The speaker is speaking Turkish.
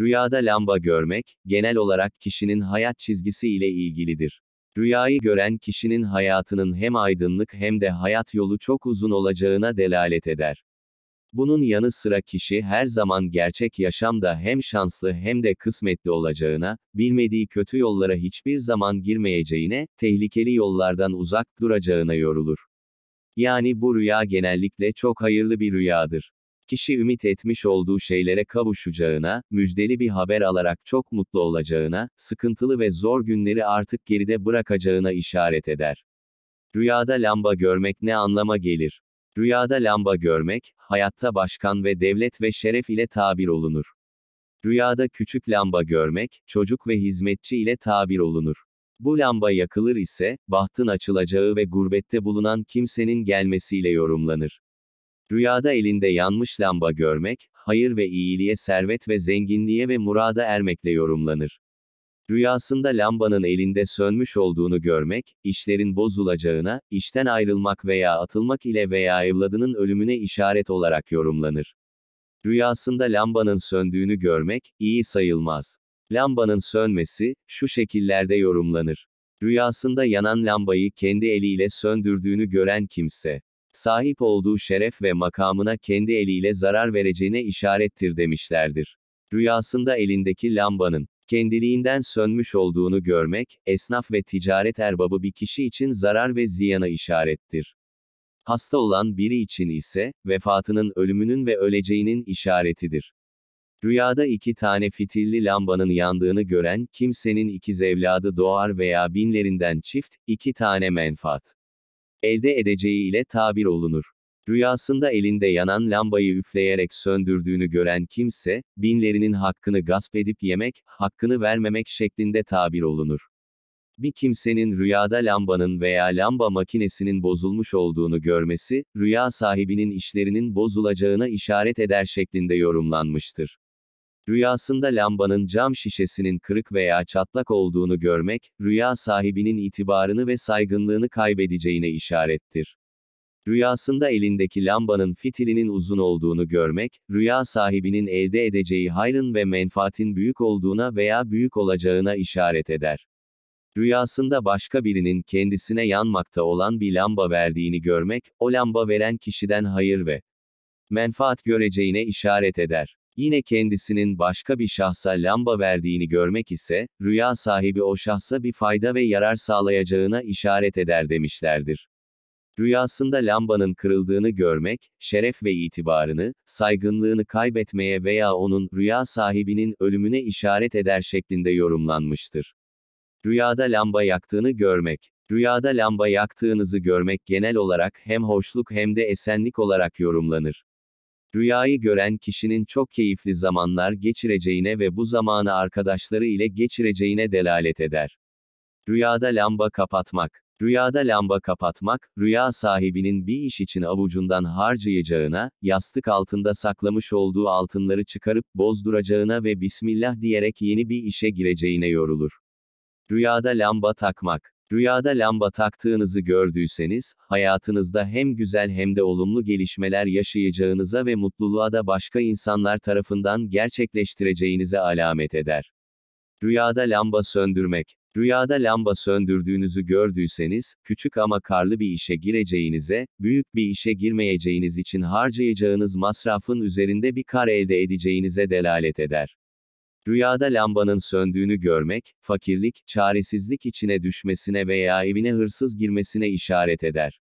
Rüyada lamba görmek, genel olarak kişinin hayat çizgisi ile ilgilidir. Rüyayı gören kişinin hayatının hem aydınlık hem de hayat yolu çok uzun olacağına delalet eder. Bunun yanı sıra kişi her zaman gerçek yaşamda hem şanslı hem de kısmetli olacağına, bilmediği kötü yollara hiçbir zaman girmeyeceğine, tehlikeli yollardan uzak duracağına yorulur. Yani bu rüya genellikle çok hayırlı bir rüyadır kişi ümit etmiş olduğu şeylere kavuşacağına, müjdeli bir haber alarak çok mutlu olacağına, sıkıntılı ve zor günleri artık geride bırakacağına işaret eder. Rüyada lamba görmek ne anlama gelir? Rüyada lamba görmek, hayatta başkan ve devlet ve şeref ile tabir olunur. Rüyada küçük lamba görmek, çocuk ve hizmetçi ile tabir olunur. Bu lamba yakılır ise, bahtın açılacağı ve gurbette bulunan kimsenin gelmesiyle yorumlanır. Rüyada elinde yanmış lamba görmek, hayır ve iyiliğe servet ve zenginliğe ve murada ermekle yorumlanır. Rüyasında lambanın elinde sönmüş olduğunu görmek, işlerin bozulacağına, işten ayrılmak veya atılmak ile veya evladının ölümüne işaret olarak yorumlanır. Rüyasında lambanın söndüğünü görmek, iyi sayılmaz. Lambanın sönmesi, şu şekillerde yorumlanır. Rüyasında yanan lambayı kendi eliyle söndürdüğünü gören kimse, sahip olduğu şeref ve makamına kendi eliyle zarar vereceğine işarettir demişlerdir. Rüyasında elindeki lambanın kendiliğinden sönmüş olduğunu görmek, esnaf ve ticaret erbabı bir kişi için zarar ve ziyana işarettir. Hasta olan biri için ise, vefatının ölümünün ve öleceğinin işaretidir. Rüyada iki tane fitilli lambanın yandığını gören kimsenin ikiz evladı doğar veya binlerinden çift, iki tane menfaat elde edeceği ile tabir olunur. Rüyasında elinde yanan lambayı üfleyerek söndürdüğünü gören kimse, binlerinin hakkını gasp edip yemek, hakkını vermemek şeklinde tabir olunur. Bir kimsenin rüyada lambanın veya lamba makinesinin bozulmuş olduğunu görmesi, rüya sahibinin işlerinin bozulacağına işaret eder şeklinde yorumlanmıştır. Rüyasında lambanın cam şişesinin kırık veya çatlak olduğunu görmek, rüya sahibinin itibarını ve saygınlığını kaybedeceğine işarettir. Rüyasında elindeki lambanın fitilinin uzun olduğunu görmek, rüya sahibinin elde edeceği hayrın ve menfaatin büyük olduğuna veya büyük olacağına işaret eder. Rüyasında başka birinin kendisine yanmakta olan bir lamba verdiğini görmek, o lamba veren kişiden hayır ve menfaat göreceğine işaret eder yine kendisinin başka bir şahsa lamba verdiğini görmek ise, rüya sahibi o şahsa bir fayda ve yarar sağlayacağına işaret eder demişlerdir. Rüyasında lambanın kırıldığını görmek, şeref ve itibarını, saygınlığını kaybetmeye veya onun rüya sahibinin ölümüne işaret eder şeklinde yorumlanmıştır. Rüyada lamba yaktığını görmek. Rüyada lamba yaktığınızı görmek genel olarak hem hoşluk hem de esenlik olarak yorumlanır. Rüyayı gören kişinin çok keyifli zamanlar geçireceğine ve bu zamanı arkadaşları ile geçireceğine delalet eder. Rüyada lamba kapatmak. Rüyada lamba kapatmak, rüya sahibinin bir iş için avucundan harcayacağına, yastık altında saklamış olduğu altınları çıkarıp bozduracağına ve Bismillah diyerek yeni bir işe gireceğine yorulur. Rüyada lamba takmak. Rüyada lamba taktığınızı gördüyseniz, hayatınızda hem güzel hem de olumlu gelişmeler yaşayacağınıza ve mutluluğa da başka insanlar tarafından gerçekleştireceğinize alamet eder. Rüyada lamba söndürmek. Rüyada lamba söndürdüğünüzü gördüyseniz, küçük ama karlı bir işe gireceğinize, büyük bir işe girmeyeceğiniz için harcayacağınız masrafın üzerinde bir kar elde edeceğinize delalet eder. Rüyada lambanın söndüğünü görmek, fakirlik, çaresizlik içine düşmesine veya evine hırsız girmesine işaret eder.